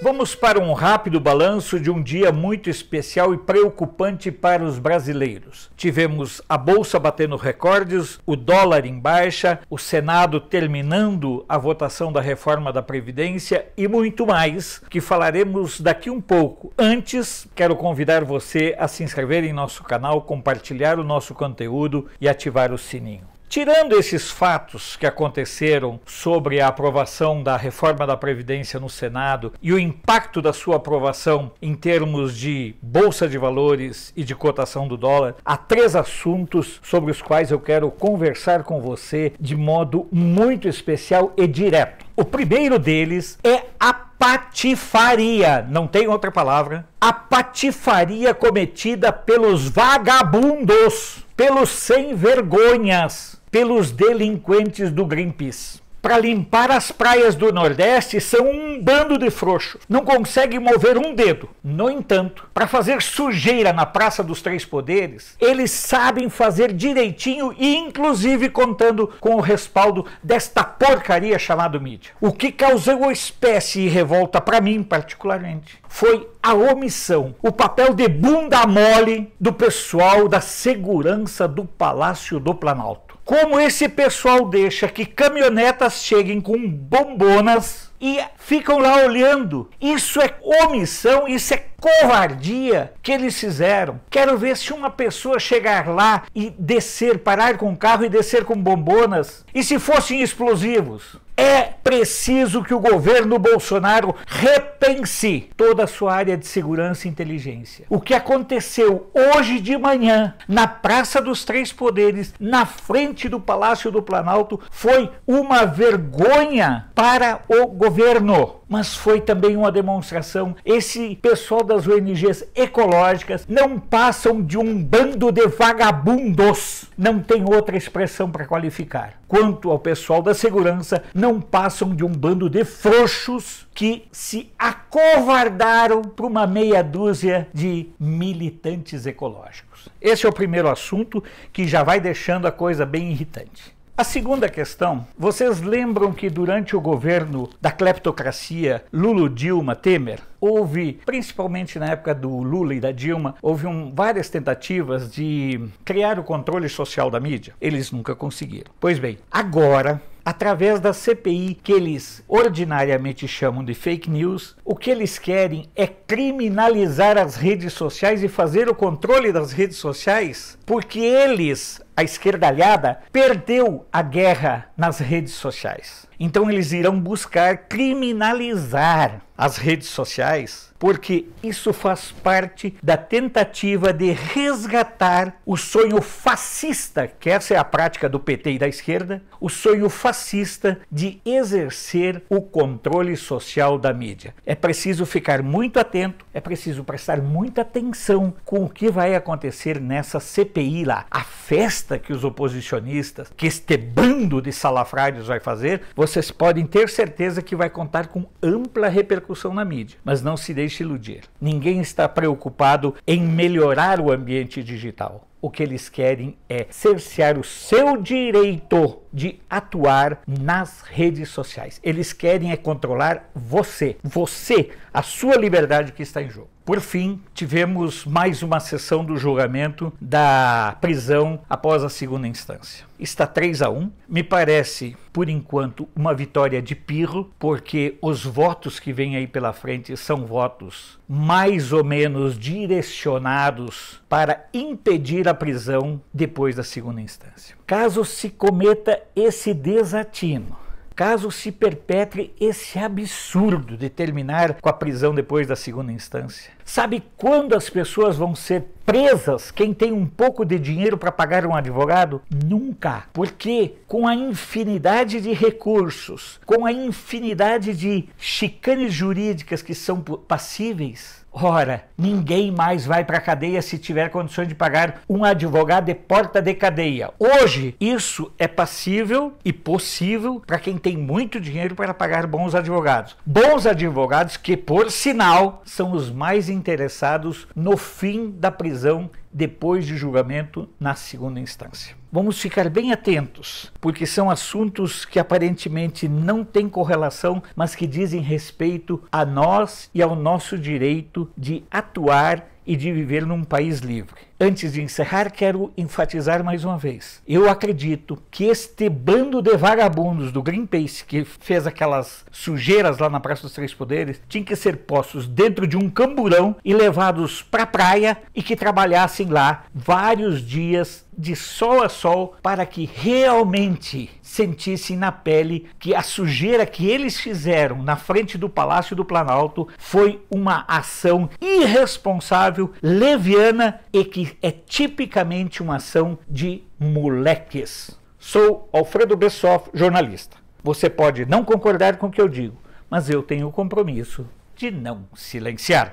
Vamos para um rápido balanço de um dia muito especial e preocupante para os brasileiros. Tivemos a bolsa batendo recordes, o dólar em baixa, o Senado terminando a votação da reforma da Previdência e muito mais que falaremos daqui um pouco. Antes, quero convidar você a se inscrever em nosso canal, compartilhar o nosso conteúdo e ativar o sininho. Tirando esses fatos que aconteceram sobre a aprovação da reforma da Previdência no Senado e o impacto da sua aprovação em termos de bolsa de valores e de cotação do dólar, há três assuntos sobre os quais eu quero conversar com você de modo muito especial e direto. O primeiro deles é a patifaria, não tem outra palavra, a patifaria cometida pelos vagabundos, pelos sem vergonhas pelos delinquentes do Greenpeace para limpar as praias do Nordeste são um bando de frouxos. Não consegue mover um dedo. No entanto, para fazer sujeira na Praça dos Três Poderes, eles sabem fazer direitinho e inclusive contando com o respaldo desta porcaria chamada mídia. O que causou espécie e revolta para mim particularmente foi a omissão, o papel de bunda mole do pessoal da segurança do Palácio do Planalto como esse pessoal deixa que caminhonetas cheguem com bombonas e ficam lá olhando. Isso é omissão, isso é covardia que eles fizeram. Quero ver se uma pessoa chegar lá e descer, parar com o carro e descer com bombonas. E se fossem explosivos? É preciso que o governo Bolsonaro repense toda a sua área de segurança e inteligência. O que aconteceu hoje de manhã na Praça dos Três Poderes, na frente do Palácio do Planalto, foi uma vergonha para o governo mas foi também uma demonstração. Esse pessoal das ONGs ecológicas não passam de um bando de vagabundos, não tem outra expressão para qualificar. Quanto ao pessoal da segurança, não passam de um bando de frouxos que se acovardaram para uma meia dúzia de militantes ecológicos. Esse é o primeiro assunto que já vai deixando a coisa bem irritante. A segunda questão, vocês lembram que durante o governo da cleptocracia Lula, Dilma, Temer, houve, principalmente na época do Lula e da Dilma, houve um, várias tentativas de criar o controle social da mídia. Eles nunca conseguiram. Pois bem, agora através da CPI, que eles ordinariamente chamam de fake news, o que eles querem é criminalizar as redes sociais e fazer o controle das redes sociais, porque eles, a esquerdalhada, perdeu a guerra nas redes sociais. Então eles irão buscar criminalizar as redes sociais porque isso faz parte da tentativa de resgatar o sonho fascista, que essa é a prática do PT e da esquerda, o sonho fascista de exercer o controle social da mídia. É preciso ficar muito atento, é preciso prestar muita atenção com o que vai acontecer nessa CPI lá. A festa que os oposicionistas, que este bando de salafrários vai fazer, vocês podem ter certeza que vai contar com ampla repercussão na mídia. Mas não se deixe Ninguém se iludir. Ninguém está preocupado em melhorar o ambiente digital. O que eles querem é cercear o seu direito de atuar nas redes sociais. Eles querem é controlar você, você, a sua liberdade que está em jogo. Por fim, tivemos mais uma sessão do julgamento da prisão após a segunda instância. Está 3 a 1. Me parece, por enquanto, uma vitória de Pirro, porque os votos que vêm aí pela frente são votos mais ou menos direcionados para impedir a prisão depois da segunda instância. Caso se cometa esse desatino, caso se perpetre esse absurdo de terminar com a prisão depois da segunda instância? Sabe quando as pessoas vão ser presas? Quem tem um pouco de dinheiro para pagar um advogado? Nunca. Porque com a infinidade de recursos, com a infinidade de chicanes jurídicas que são passíveis, Ora, ninguém mais vai para a cadeia se tiver condições de pagar um advogado de porta de cadeia. Hoje, isso é passível e possível para quem tem muito dinheiro para pagar bons advogados. Bons advogados que, por sinal, são os mais interessados no fim da prisão depois de julgamento na segunda instância. Vamos ficar bem atentos, porque são assuntos que aparentemente não têm correlação, mas que dizem respeito a nós e ao nosso direito de atuar e de viver num país livre. Antes de encerrar, quero enfatizar mais uma vez. Eu acredito que este bando de vagabundos do Greenpeace que fez aquelas sujeiras lá na Praça dos Três Poderes tinha que ser postos dentro de um camburão e levados para a praia e que trabalhassem lá vários dias de sol a sol para que realmente sentissem na pele que a sujeira que eles fizeram na frente do Palácio do Planalto foi uma ação irresponsável, leviana e que é tipicamente uma ação de moleques. Sou Alfredo Bessoff, jornalista. Você pode não concordar com o que eu digo, mas eu tenho o compromisso de não silenciar.